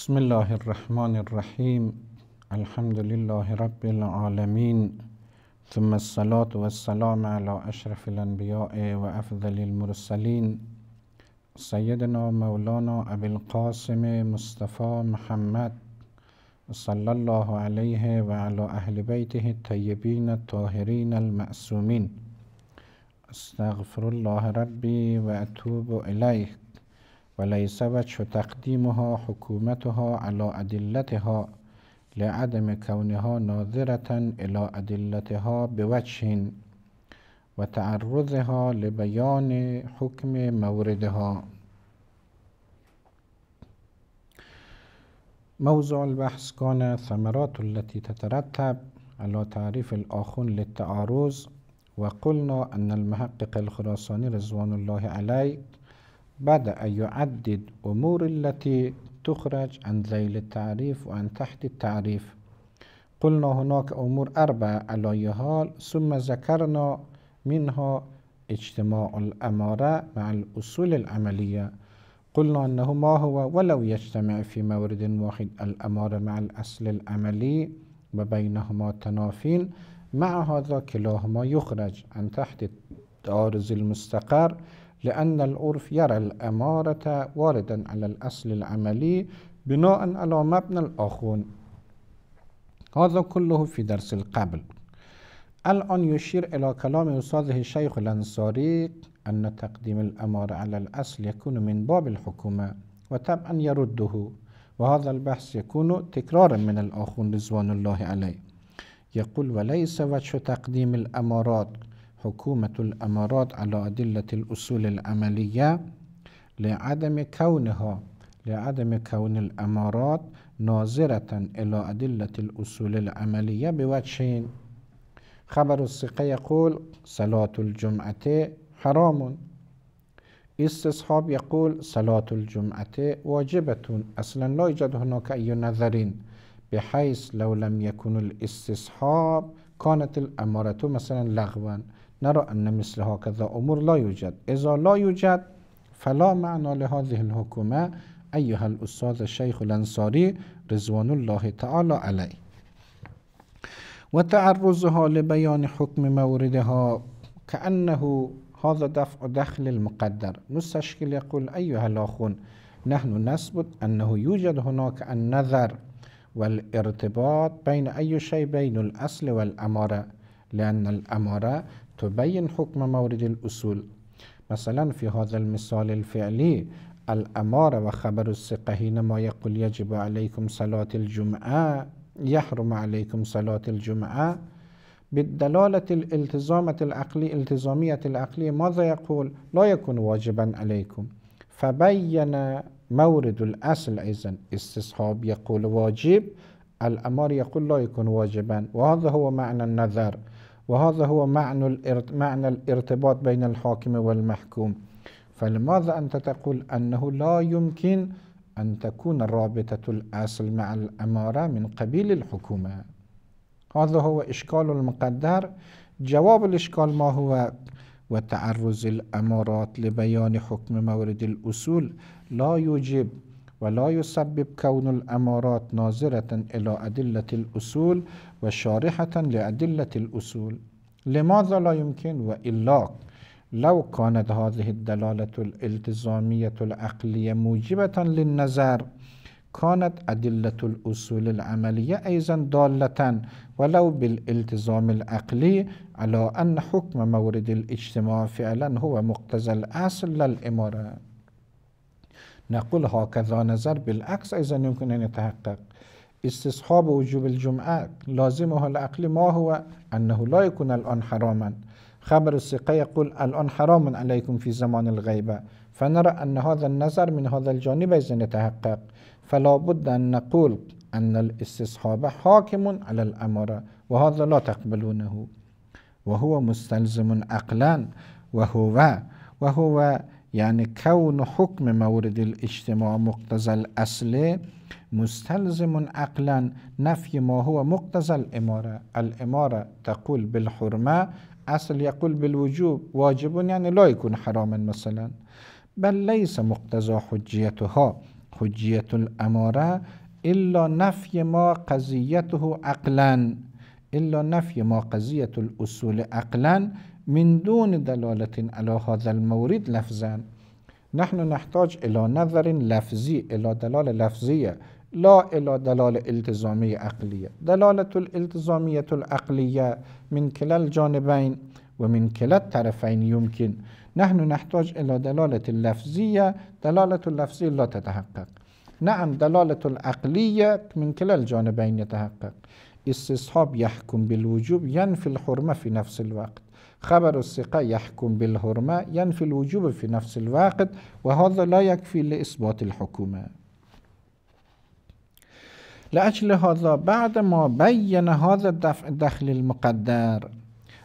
بسم الله الرحمن الرحیم الحمد لله رب العالمین ثم الصلاة والسلام على اشرف الانبیاء و افضل المرسلین سیدنا مولانا ابی القاسم مصطفى محمد صلى الله عليه وعلى اهل بيته الطيبين الطاهرين المعصومین استغفر الله ربی و اتوب وليس وجه تقديمها حكومتها على أدلتها لعدم كونها ناظرة إلى أدلتها بوجه وتعرضها لبيان حكم موردها موضوع البحث كان الثمرات التي تترتب على تعريف الآخون للتعارض وقلنا أن المحقق الخراساني رضوان الله عليه بدأ يعدد أمور التي تخرج عن ذيل التعريف وعن تحت التعريف قلنا هناك أمور أربعة على يهال ثم ذكرنا منها اجتماع الأمارة مع الأصول العملية قلنا أنه ما هو ولو يجتمع في مورد واحد الأمارة مع الأصل العملي وبينهما تنافين مع هذا كلاهما يخرج عن تحت التعارض المستقر لأن العرف يرى الأمارة واردا على الأصل العملي بناء على مبنى الآخون هذا كله في درس القبل الآن يشير إلى كلام أستاذه الشيخ الأنصاري أن تقديم الأمارة على الأصل يكون من باب الحكومة وطبعا يرده وهذا البحث يكون تكرارا من الآخون رضوان الله عليه يقول وليس وجه تقديم الأمارات حكومة الأمارات على أدلة الأصول العملية لعدم كونها لعدم كون الأمارات ناظرة إلى أدلة الأصول العملية بوجهين خبر الثقة يقول صلاة الجمعة حرام استصحاب يقول صلاة الجمعة واجبة أصلا لا يوجد هناك أي نظر بحيث لو لم يكن الاستصحاب كانت الأمارة مثلا لغوا نرى أن مثل هكذا أمور لا يوجد إذا لا يوجد فلا معنى لهذه الحكومة أيها الأستاذ الشيخ الأنصاري رضوان الله تعالى عليه وتعرضها لبيان حكم موردها كأنه هذا دفع دخل المقدر مستشكل يقول أيها الأخون نحن نثبت أنه يوجد هناك النظر والارتباط بين أي شيء بين الأصل والأمارة لأن الأمارة تبين حكم مورد الأصول مثلا في هذا المثال الفعلي الأمارة وخبر الثقة حينما يقول يجب عليكم صلاة الجمعة يحرم عليكم صلاة الجمعة بالدلالة الالتزامة العقلية الالتزامية العقلية ماذا يقول؟ لا يكون واجبا عليكم فبين مورد الأصل أيضا استصحاب يقول واجب الأمر يقول لا يكون واجبا وهذا هو معنى النذر وهذا هو معنى معنى الارتباط بين الحاكم والمحكوم فلماذا أنت تقول أنه لا يمكن أن تكون رابطة الأصل مع الأمارة من قبيل الحكومة هذا هو إشكال المقدر جواب الإشكال ما هو وتعرض الأمارات لبيان حكم مورد الأصول لا يجب ولا يسبب كون الأمارات ناظرة إلى أدلة الأصول وشارحة لأدلة الأصول لماذا لا يمكن وإلا لو كانت هذه الدلالة الالتزامية العقلية موجبة للنظر كانت أدلة الأصول العملية أيضا دالة ولو بالالتزام العقلي على أن حكم مورد الاجتماع فعلا هو مقتزى الأصل للإمارة نقول هكذا نظر بالعكس أيضا يمكن أن يتحقق استصحاب وجوب الجمعة لازمها العقل ما هو أنه لا يكون الآن حراما خبر الثقة يقول الآن حرام عليكم في زمان الغيبة فنرى أن هذا النظر من هذا الجانب إذا نتحقق فلا بد أن نقول أن الاستصحاب حاكم على الأمارة وهذا لا تقبلونه وهو مستلزم عقلا وهو وهو يعني كون حكم مورد الاجتماع مقتضى الأصل مستلزم عقلا نفي ما هو مقتضى الإمارة الإمارة تقول بالحرمة أصل يقول بالوجوب واجب يعني لا يكون حراما مثلا بل ليس مقتضى حجيتها حجية الأمارة إلا نفي ما قضيته عقلا إلا نفي ما قضية الأصول عقلا من دون دلالة على هذا المورد لفظا نحن نحتاج إلى نظر لفظي إلى دلالة لفظية لا إلى دلالة التزامية عقلية دلالة الالتزامية العقلية من كلا الجانبين ومن كلا الطرفين يمكن نحن نحتاج إلى دلالة اللفظية دلالة اللفظية لا تتحقق نعم دلالة العقلية من كلا الجانبين يتحقق استصحاب يحكم بالوجوب ينفي الحرمة في نفس الوقت خبر الثقة يحكم بالحرمة ينفي الوجوب في نفس الوقت وهذا لا يكفي لإثبات الحكومة لأجل هذا بعدما بين هذا الدفع الدخل المقدر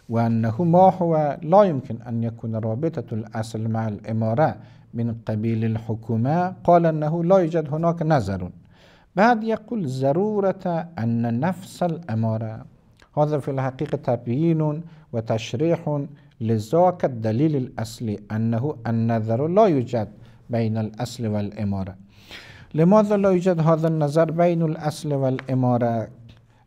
وأنه ما هو لا يمكن أن يكون رابطة الأصل مع الإمارة من قبيل الحكومة قال أنه لا يوجد هناك نظر بعد يقول ضرورة أن نفس الإمارة هذا في الحقيقة تبيين وتشريح لذاك الدليل الأصلي أنه النظر لا يوجد بين الأصل والإمارة لماذا لا يوجد هذا النظر بين الأصل والإمارة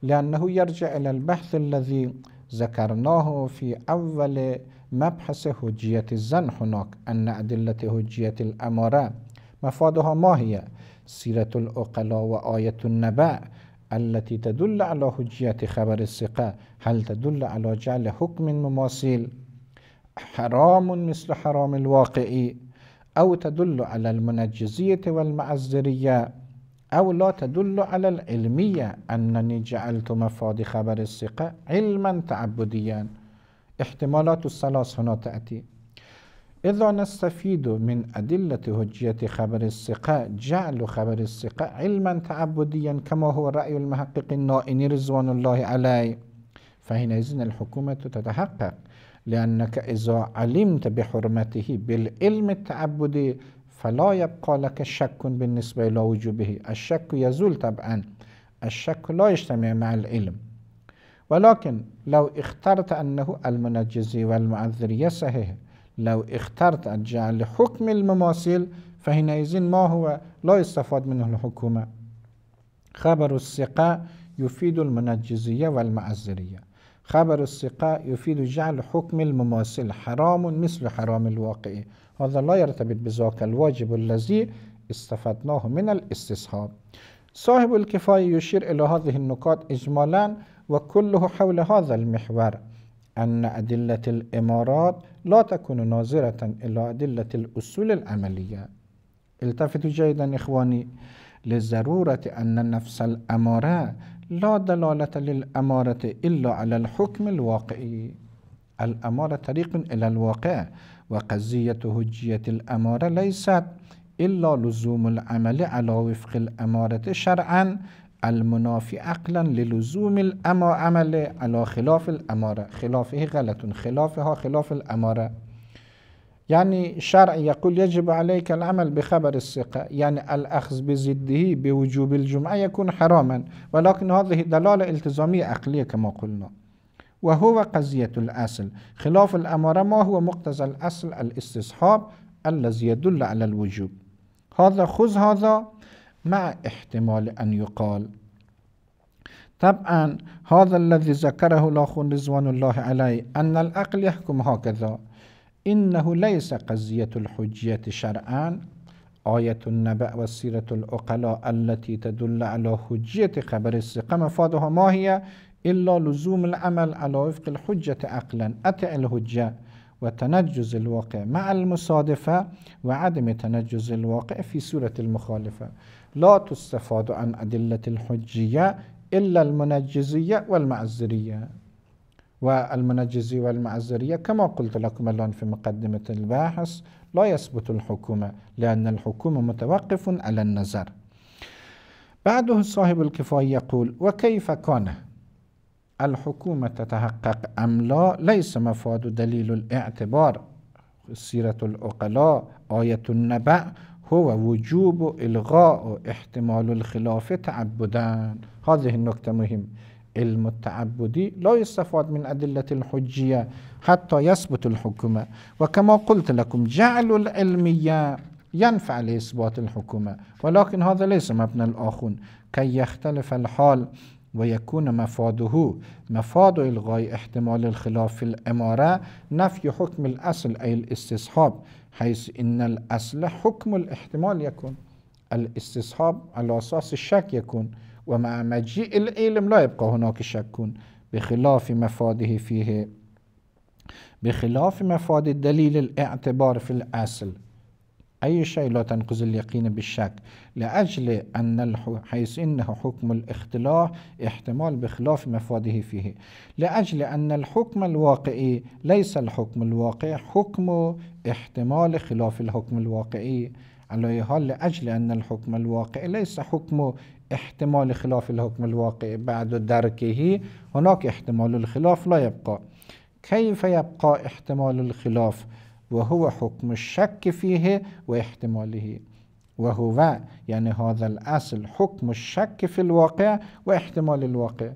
لأنه يرجع إلى البحث الذي ذكرناه في أول مبحث هجية الزن هناك أن أدلة هجية الأمارة مفادها ما هي سيرة الأقلاء وآية النباء التي تدل على هجية خبر الثقة هل تدل على جعل حكم مماثل حرام مثل حرام الواقعي أو تدل على المنجزية والمعزرية أو لا تدل على العلمية أنني جعلت مفاد خبر الثقة علما تعبديا احتمالات الثلاث هنا تأتي إذا نستفيد من أدلة هجية خبر الثقة جعل خبر الثقة علما تعبديا كما هو رأي المحقق النائني رضوان الله عليه فحينئذ الحكومة تتحقق لأنك إذا علمت بحرمته بالعلم التعبدي فلا يبقى لك شك بالنسبة إلى وجوبه الشك يزول طبعا الشك لا يجتمع مع العلم ولكن لو اخترت أنه المنجزي والمعذر يسهه لو اخترت أن جعل حكم المماثل فحينئذ ما هو لا يستفاد منه الحكومة خبر الثقة يفيد المنجزية والمعذرية خبر السقاء يفيد جعل حكم المماثل حرام مثل حرام الواقع هذا لا يرتبط بذاك الواجب الذي استفدناه من الاستصحاب صاحب الكفاية يشير إلى هذه النقاط إجمالا وكله حول هذا المحور أن أدلة الإمارات لا تكون ناظرة إلى أدلة الأصول العملية التفتوا جيدا إخواني لضرورة أن النفس الأمارة لا دلالة للأمارة إلا على الحكم الواقعي الأمارة طريق إلى الواقع وقضية هجية الأمارة ليست إلا لزوم العمل على وفق الأمارة شرعا المنافي عقلا للزوم العمل على خلاف الأمارة خلافه غلط خلافها خلاف الأمارة يعني الشرع يقول يجب عليك العمل بخبر الثقة يعني الأخذ بزده بوجوب الجمعة يكون حراما ولكن هذه دلالة التزامية عقلية كما قلنا وهو قضية الأصل خلاف الأمارة ما هو مقتضى الأصل الاستصحاب الذي يدل على الوجوب هذا خذ هذا مع احتمال أن يقال طبعا هذا الذي ذكره الأخ رضوان الله عليه أن العقل يحكم هكذا إنه ليس قضية الحجية شرعا آية النبأ والسيرة العقلاء التي تدل على حجية خبر الثقة مفادها ما هي إلا لزوم العمل على وفق الحجة عقلا أتع الحجة وتنجز الواقع مع المصادفة وعدم تنجز الواقع في سورة المخالفة لا تستفاد عن أدلة الحجية إلا المنجزية والمعذرية والمنجزي والمعزرية كما قلت لكم الآن في مقدمة الباحث لا يثبت الحكومة لأن الحكومة متوقف على النظر بعده صاحب الكفاية يقول وكيف كان الحكومة تتحقق أم لا ليس مفاد دليل الاعتبار سيرة العقلاء آية النبأ هو وجوب إلغاء احتمال الخلافة تعبدا هذه النقطة مهمة المتعبدي لا يستفاد من أدلة الحجية حتى يثبت الحكومة وكما قلت لكم جعل العلمية ينفع لإثبات الحكومة ولكن هذا ليس مبنى الآخون كي يختلف الحال ويكون مفاده مفاد إلغاء احتمال الخلاف في الإمارة نفي حكم الأصل أي الاستصحاب حيث إن الأصل حكم الاحتمال يكون الاستصحاب على أساس الشك يكون ومع مجيء العلم لا يبقى هناك شك بخلاف مفاده فيه بخلاف مفاد الدليل الاعتبار في الأصل أي شيء لا تنقذ اليقين بالشك لأجل أن حيث إنه حكم الاختلاف احتمال بخلاف مفاده فيه لأجل أن الحكم الواقعي ليس الحكم الواقع حكم احتمال خلاف الحكم الواقعي على أي حال لأجل أن الحكم الواقعي ليس حكم احتمال خلاف الحكم الواقعي بعد دركه هناك احتمال الخلاف لا يبقى كيف يبقى احتمال الخلاف وهو حكم الشك فيه واحتماله وهو يعني هذا الأصل حكم الشك في الواقع وإحتمال الواقع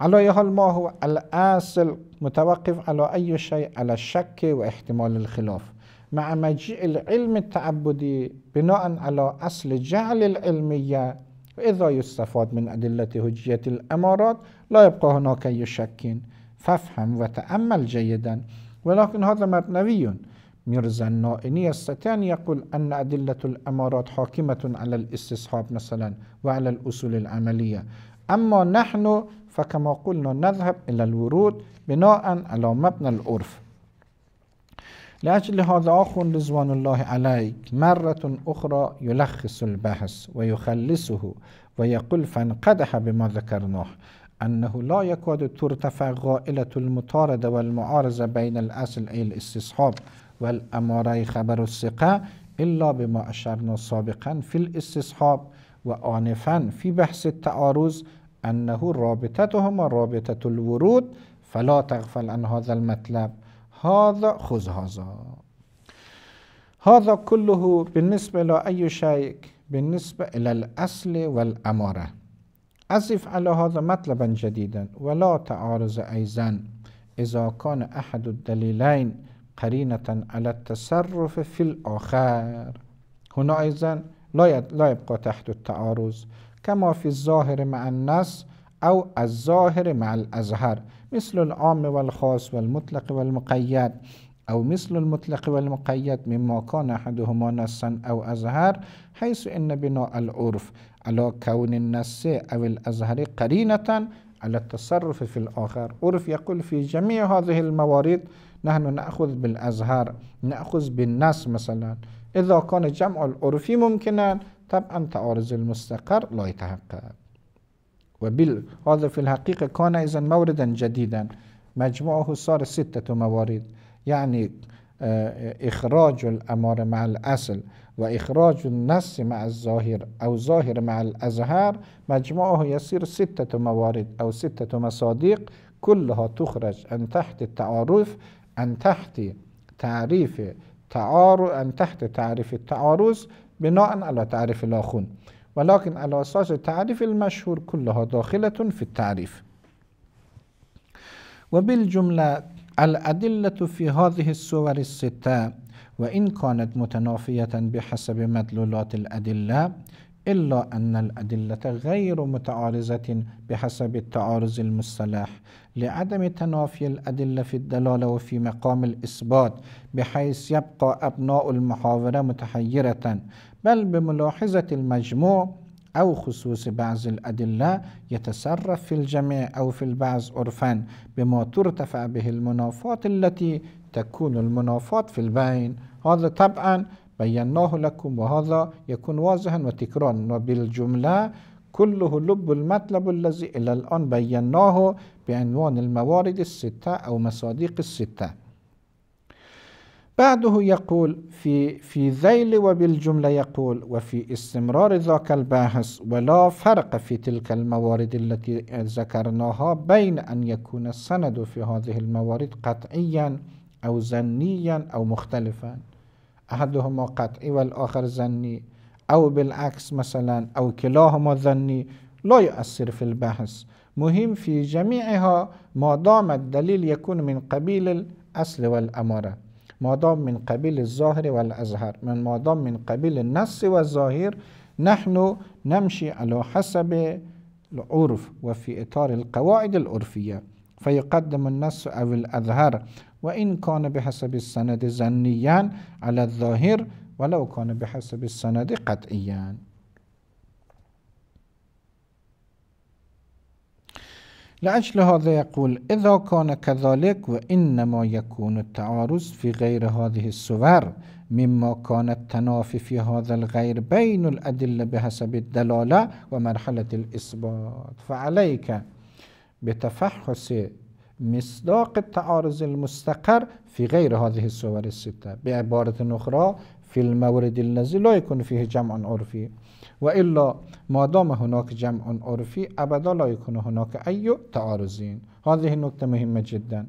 على أي حال ما هو الأصل متوقف على أي شيء على الشك واحتمال الخلاف مع مجيء العلم التعبدي بناء على أصل جعل العلمية وإذا يستفاد من أدلة هجية الأمارات لا يبقى هناك أي شك فافهم وتأمل جيدا ولكن هذا مبنوي ميرزا النائني يستطيع أن يقول أن أدلة الأمارات حاكمة على الاستصحاب مثلا وعلى الأصول العملية أما نحن فكما قلنا نذهب إلى الورود بناء على مبنى العرف لأجل هذا أخ رضوان الله عليك مرة أخرى يلخص البحث ويخلصه ويقول فانقدح بما ذكرناه أنه لا يكاد ترتفع غائلة المطاردة والمعارضة بين الأصل أي الاستصحاب والأمارة خبر الثقة إلا بما أشرنا سابقا في الاستصحاب وآنفا في بحث التعارض أنه رابطتهما رابطة الورود فلا تغفل عن هذا المطلب هذا خذ هذا هذا كله بالنسبة لأي شيء بالنسبة إلى الأصل والأمارة أضف على هذا مطلبا جديدا ولا تعارض أيضا إذا كان أحد الدليلين قرينة على التصرف في الآخر هنا أيضا لا يبقى تحت التعارض كما في الظاهر مع النص أو الظاهر مع الأزهر مثل العام والخاص والمطلق والمقيد أو مثل المطلق والمقيد مما كان أحدهما نصا أو أزهر حيث إن بناء العرف على كون النص أو الأزهر قرينة على التصرف في الآخر عرف يقول في جميع هذه الموارد نحن نأخذ بالأزهر نأخذ بالنص مثلا إذا كان جمع العرف ممكنا طبعا تعارض المستقر لا يتحقق وبال هذا في الحقيقة كان إذا موردا جديدا مجموعه صار ستة موارد يعني آه، إخراج الأمر مع الأصل وإخراج النص مع الظاهر أو ظاهر مع الأزهار مجموعه يصير ستة موارد أو ستة مصادق كلها تخرج أن تحت التعارف أن تحت تعريف تعارف أن تحت تعريف التعارض بناء على تعريف الآخون ولكن على أساس التعريف المشهور كلها داخلة في التعريف وبالجملة الأدلة في هذه الصور الستة وإن كانت متنافية بحسب مدلولات الأدلة إلا أن الأدلة غير متعارضة بحسب التعارض المصطلح لعدم تنافي الأدلة في الدلالة وفي مقام الإثبات بحيث يبقى أبناء المحاورة متحيرة بل بملاحظة المجموع أو خصوص بعض الأدلة يتصرف في الجميع أو في البعض عرفا بما ترتفع به المنافات التي تكون المنافات في البين هذا طبعا بيناه لكم وهذا يكون واضحا وتكرارا وبالجملة كله لب المطلب الذي إلى الآن بيناه بعنوان الموارد الستة أو مصادق الستة بعده يقول في في ذيل وبالجملة يقول وفي استمرار ذاك الباحث ولا فرق في تلك الموارد التي ذكرناها بين أن يكون السند في هذه الموارد قطعيا أو زنيا أو مختلفا أحدهما قطعي والآخر زني أو بالعكس مثلا أو كلاهما زني لا يؤثر في البحث مهم في جميعها ما دام الدليل يكون من قبيل الأصل والأمارة ما دام من قبيل الظاهر والأزهر من ما دام من قبيل النص والظاهر نحن نمشي على حسب العرف وفي إطار القواعد العرفية فيقدم النص أو الأظهر وإن كان بحسب السند زنيا على الظاهر ولو كان بحسب السند قطعيا لأجل هذا يقول إذا كان كذلك وإنما يكون التعارض في غير هذه الصور مما كان التنافي في هذا الغير بين الأدلة بحسب الدلالة ومرحلة الإثبات فعليك بتفحص مصداق التعارض المستقر في غير هذه الصور الستة بعبارة أخرى في المورد الذي لا يكون فيه جمع عرفي وإلا ما دام هناك جمع عرفي أبدا لا يكون هناك أي تعارضين هذه نقطة مهمة جدا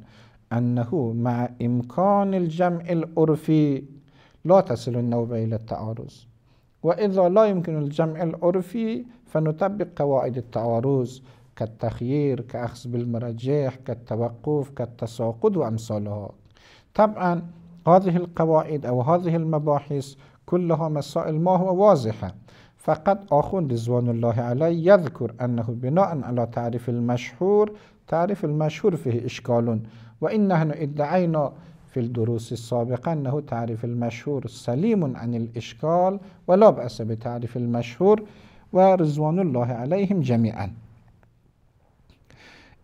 أنه مع إمكان الجمع العرفي لا تصل النوبة إلى التعارض وإذا لا يمكن الجمع العرفي فنطبق قواعد التعارض كالتخيير كأخذ بالمرجح كالتوقف كالتساقط وأمثالها طبعا هذه القواعد أو هذه المباحث كلها مسائل ما هو واضحة فقد آخون رضوان الله عليه يذكر أنه بناء على تعريف المشهور تعريف المشهور فيه إشكال این نحن ادعينا في الدروس السابقة أنه تعريف المشهور سليم عن الإشكال ولا بأس بتعريف المشهور ورضوان الله عليهم جميعا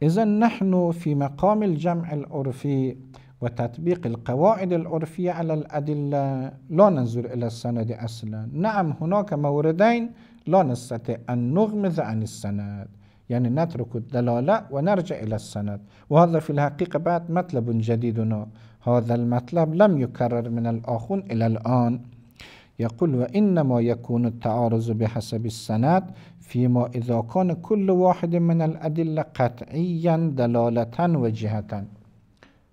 إذا نحن في مقام الجمع العرفي وتطبيق القواعد العرفية على الأدلة لا ننظر إلى السند أصلا نعم هناك موردين لا نستطيع أن نغمز عن السند يعني نترك الدلالة ونرجع إلى السند وهذا في الحقيقة بعد مطلب جديد هذا المطلب لم يكرر من الآخون إلى الآن يقول وإنما يكون التعارض بحسب السند فيما إذا كان كل واحد من الأدلة قطعيا دلالة وجهة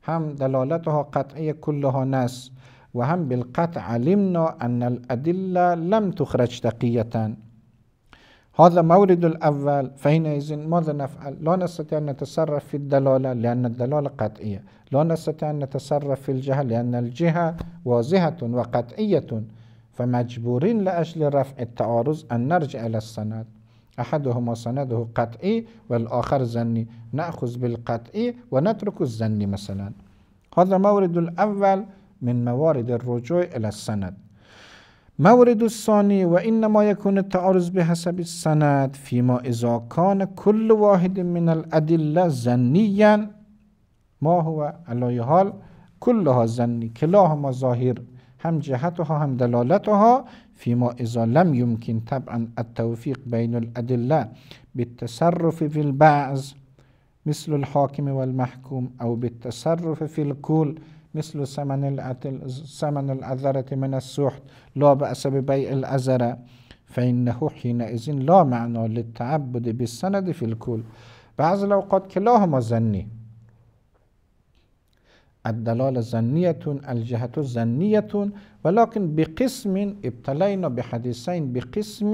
هم دلالتها قطعی کلها نست و هم بالقطع علمنا أن الأدلة لم تخرج تقية هذا مورد الأول فحينئذ ماذا نفعل؟ لا نستطيع أن نتصرف في الدلالة لأن الدلالة قطعية لا نستطيع أن نتصرف في الجهة لأن الجهة واضحة وقطعية فمجبورين لأجل رفع التعارض أن نرجع إلى السند احدهما سنده قطعی و الاخر زنی نأخذ بالقطعی و نترک الزنی مثلا هذا مورد الاول من موارد الرجوع الى السند مورد الثاني وإنما يكون التعارض بحسب السند فيما إذا كان كل واحد من الادله زنيا ما هو على حال كلها زني كلاهما ظاهر هم جهتها هم دلالتها فيما إذا لم يمكن طبعا التوفيق بين الأدلة بالتصرف في البعض مثل الحاكم والمحكوم أو بالتصرف في الكل مثل ثمن ثمن الأذرة من السحت لا بأس ببيع الأذرة فإنه حينئذ لا معنى للتعبد بالسند في الكل بعض الأوقات كلاهما ظني الدلالة زنية الجهة زنية ولكن بقسم ابتلينا بحديثين بقسم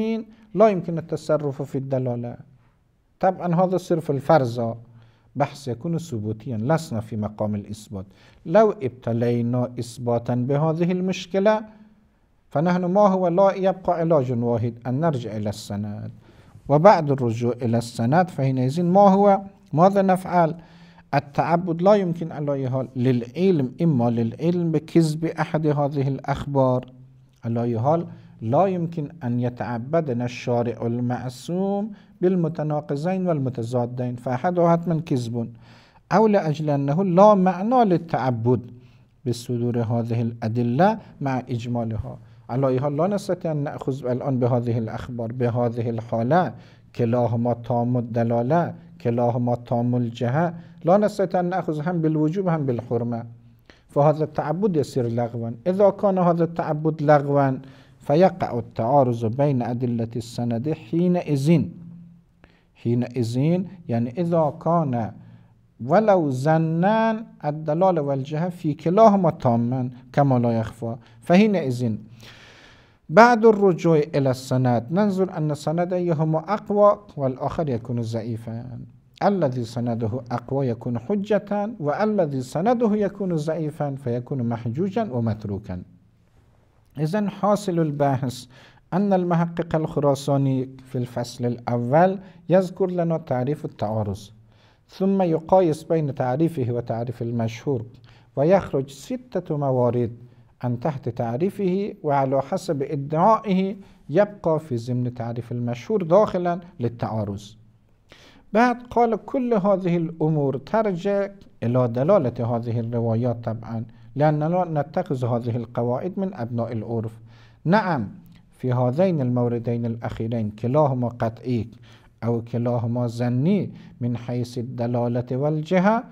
لا يمكن التصرف في الدلالة طبعا هذا صرف الفرزة بحث يكون ثبوتيا لسنا في مقام الإثبات لو ابتلينا إثباتا بهذه المشكلة فنحن ما هو لا يبقى علاج واحد أن نرجع إلى السند وبعد الرجوع إلى السند فحينئذ ما هو ماذا نفعل؟ التعبد لا يمكن على حال للعلم اما للعلم بكذب احد هذه الأخبار على حال لا يمكن ان يتعبدنا الشارع المعصوم بالمتناقضين والمتزادين فأحده حتما كذب او لأجل أنه لا معنى للتعبد بصدور هذه الادله مع اجمالها على حال لا نستطيع أن نأخذ الآن بهذه الاخبار بهذه الحالة كلاهما تام الدلالة ما تام الجهه لا نستطيع نخوز هم بالوجوب هم بالحرمه فهذا التعبد يصير لغوا اذا كان هذا التعبد لغوا فيقع التعارض بين ادله السند حین ازین يعني اذا كان ولو زنن الدلال والجهه في كلاهما تاما كما لا يخفى فحينئذ بعد الرجوع إلى السند ننظر أن السند أيهما أقوى والآخر يكون ضعيفا الذي سنده أقوى يكون حجة والذي سنده يكون ضعيفا فيكون محجوجا ومتروكا إذا حاصل البحث أن المحقق الخراساني في الفصل الأول يذكر لنا تعريف التعارض ثم يقايس بين تعريفه وتعريف المشهور ويخرج ستة موارد أن تحت تعريفه وعلى حسب ادعائه يبقى في ضمن تعريف المشهور داخلا للتعارض بعد قال كل هذه الأمور ترجع إلى دلالة هذه الروايات طبعا لأننا نتخذ هذه القواعد من أبناء العرف نعم في هذين الموردين الأخيرين كلاهما قطعي أو كلاهما ظني من حيث الدلالة والجهة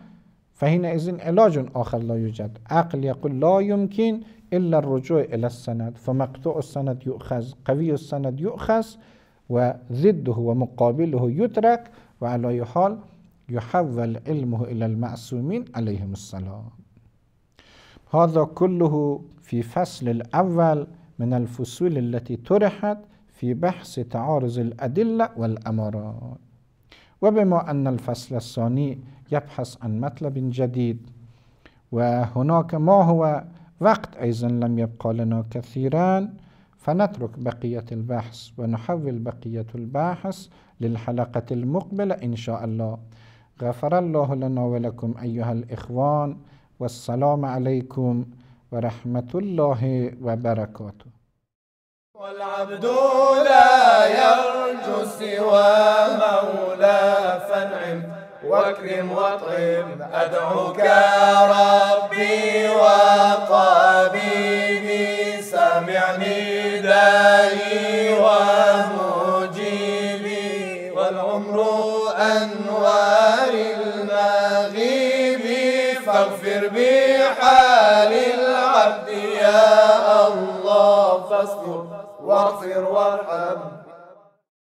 فحينئذ علاج آخر لا يوجد عقل يقول لا يمكن إلا الرجوع إلى السند فمقطوع السند يؤخذ قوي السند يؤخذ وضده ومقابله يترك وعلى أي حال يحول علمه إلى المعصومين عليهم السلام هذا كله في فصل الأول من الفصول التي طرحت في بحث تعارض الأدلة والأمارات وبما أن الفصل الثاني يبحث عن مطلب جديد وهناك ما هو وقت أيضا لم يبقى لنا كثيرا فنترك بقية البحث ونحول بقية البحث للحلقة المقبلة إن شاء الله غفر الله لنا ولكم أيها الإخوان والسلام عليكم ورحمة الله وبركاته والعبد لا يرجو سوى مولا فانعم واكرم وطعم أدعوك ربي وقبيبي سامع داعي ومجيبي والعمر أنوار المغيب فاغفر بحال العبد يا الله فاصبر واغفر وارحم